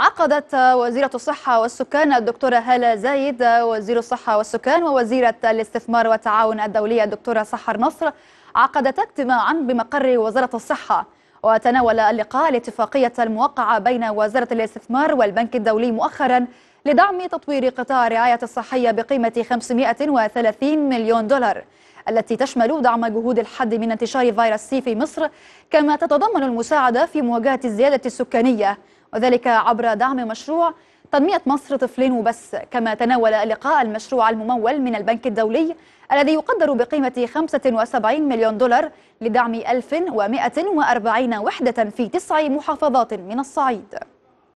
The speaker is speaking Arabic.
عقدت وزيرة الصحة والسكان الدكتورة هالة زايد وزير الصحة والسكان ووزيرة الاستثمار والتعاون الدولية الدكتورة سحر نصر عقدتا اجتماعا بمقر وزارة الصحة وتناول اللقاء الاتفاقية الموقعة بين وزارة الاستثمار والبنك الدولي مؤخرا لدعم تطوير قطاع الرعاية الصحية بقيمة 530 مليون دولار التي تشمل دعم جهود الحد من انتشار فيروس سي في مصر كما تتضمن المساعدة في مواجهة الزيادة السكانية وذلك عبر دعم مشروع تنمية مصر طفلين وبس كما تناول اللقاء المشروع الممول من البنك الدولي الذي يقدر بقيمة 75 مليون دولار لدعم 1140 وحدة في تسع محافظات من الصعيد